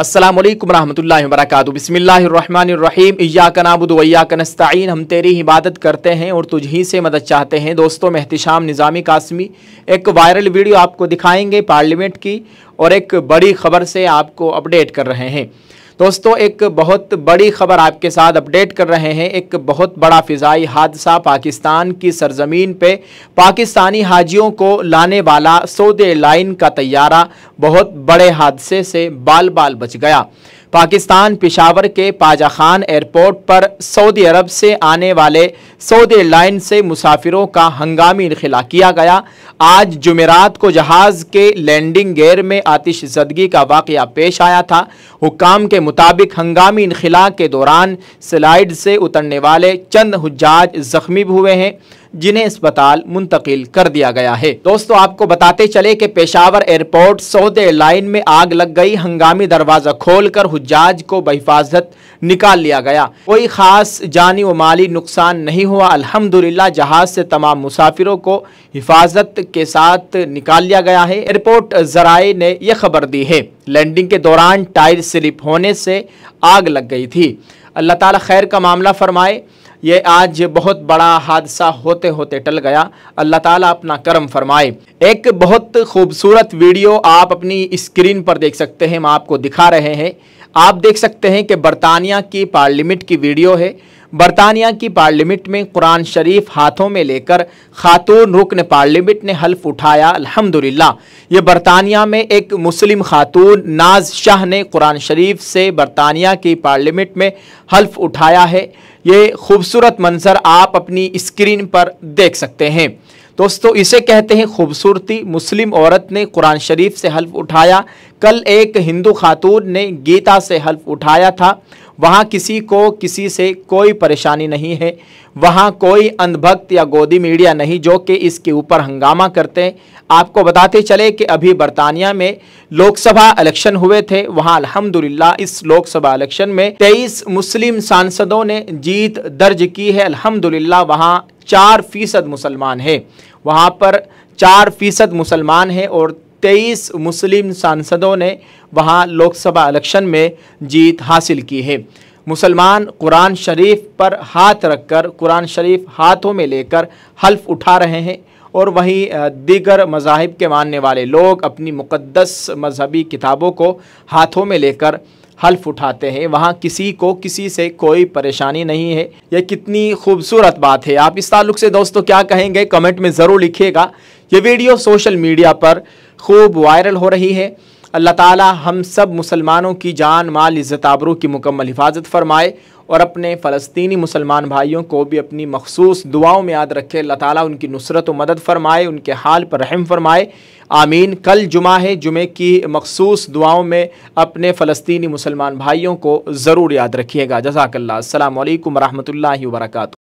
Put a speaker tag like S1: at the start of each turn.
S1: असलम वरहमल वरक बसमीम इयाकनाबुदवैयाक हम तेरी इबादत करते हैं और तुझी से मदद चाहते हैं दोस्तों में निज़ामी कासमी एक वायरल वीडियो आपको दिखाएंगे पार्लियामेंट की और एक बड़ी खबर से आपको अपडेट कर रहे हैं दोस्तों एक बहुत बड़ी खबर आपके साथ अपडेट कर रहे हैं एक बहुत बड़ा फ़िज़ाई हादसा पाकिस्तान की सरजमीन पे पाकिस्तानी हाजियों को लाने वाला सोदे लाइन का तैयारा बहुत बड़े हादसे से बाल बाल बच गया पाकिस्तान पिशावर के पाजा खान एयरपोर्ट पर सऊदी अरब से आने वाले सऊदी एयरलाइन से मुसाफिरों का हंगामी इनखला किया गया आज जुमेरात को जहाज़ के लैंडिंग गेयर में आतिश जदगी का वाक़ पेश आया था हुकाम के मुताबिक हंगामी इनखिला के दौरान स्लाइड से उतरने वाले चंद हजाज ज़ख्मी भी हुए हैं जिन्हें अस्पताल मुंतकिल कर दिया गया है दोस्तों आपको बताते चले की पेशावर एयरपोर्ट सऊद एयरलाइन में आग लग गई हंगामी दरवाजा खोल कर हुजाज को बहिफाजत निकाल लिया गया कोई खास जानी व माली नुकसान नहीं हुआ अल्हम्दुलिल्लाह जहाज से तमाम मुसाफिरों को हिफाजत के साथ निकाल लिया गया है एयरपोर्ट जराए ने यह खबर दी है लैंडिंग के दौरान टायर स्लिप होने से आग लग गई थी अल्लाह ताला खैर का मामला फरमाए ये आज बहुत बड़ा हादसा होते होते टल गया अल्लाह ताला अपना करम फरमाए एक बहुत खूबसूरत वीडियो आप अपनी स्क्रीन पर देख सकते हैं हम आपको दिखा रहे हैं आप देख सकते हैं कि बरतानिया की पार्लियामेंट की वीडियो है बरतानिया की पार्लियामेंट में कुरान शरीफ हाथों में लेकर खातून रुकन पार्लियामेंट ने हल्फ उठाया अल्हम्दुलिल्लाह ये बरतानिया में एक मुस्लिम खातून नाज शाह ने कुरान शरीफ से बरतानिया की पार्लियामेंट में हल्फ उठाया है ये खूबसूरत मंजर आप अपनी स्क्रीन पर देख सकते हैं दोस्तों इसे कहते हैं खूबसूरती मुस्लिम औरत ने कुरान शरीफ से हल्फ उठाया कल एक हिंदू खातून ने गीता से हल्फ उठाया था वहाँ किसी को किसी से कोई परेशानी नहीं है वहाँ कोई अंधभक्त या गोदी मीडिया नहीं जो कि इसके ऊपर हंगामा करते हैं आपको बताते चले कि अभी बरतानिया में लोकसभा इलेक्शन हुए थे वहाँ अल्हम्दुलिल्लाह इस लोकसभा इलेक्शन में 23 मुस्लिम सांसदों ने जीत दर्ज की है अल्हम्दुलिल्लाह वहाँ चार फीसद मुसलमान है वहाँ पर चार फीसद मुसलमान हैं और तेईस मुस्लिम सांसदों ने वहां लोकसभा इलेक्शन में जीत हासिल की है मुसलमान कुरान शरीफ पर हाथ रखकर कुरान शरीफ हाथों में लेकर हल्फ उठा रहे हैं और वहीं दीगर मजाहब के मानने वाले लोग अपनी मुक़दस मजहबी किताबों को हाथों में लेकर हल्फ उठाते हैं वहाँ किसी को किसी से कोई परेशानी नहीं है यह कितनी खूबसूरत बात है आप इस ताल्लुक से दोस्तों क्या कहेंगे कमेंट में ज़रूर लिखिएगा ये वीडियो सोशल मीडिया पर खूब वायरल हो रही है अल्लाह ताला हम सब मुसलमानों की जान माल इज़्ज़त आबरू की मुकम्मल हिफाजत फरमाए और अपने फ़लस्तनी मुसलमान भाइयों को भी अपनी मखसूस दुआओं में याद रखे अल्लाह ताला उनकी नुसरत व मदद फरमाए उनके हाल पर रहम फरमाए आमीन कल जुमा है जुमे की मखसूस दुआओं में अपने फ़लस्तनी मुसलमान भाइयों को ज़रूर याद रखिएगा जजाकल्ला अल्लाम वरहमल वर्का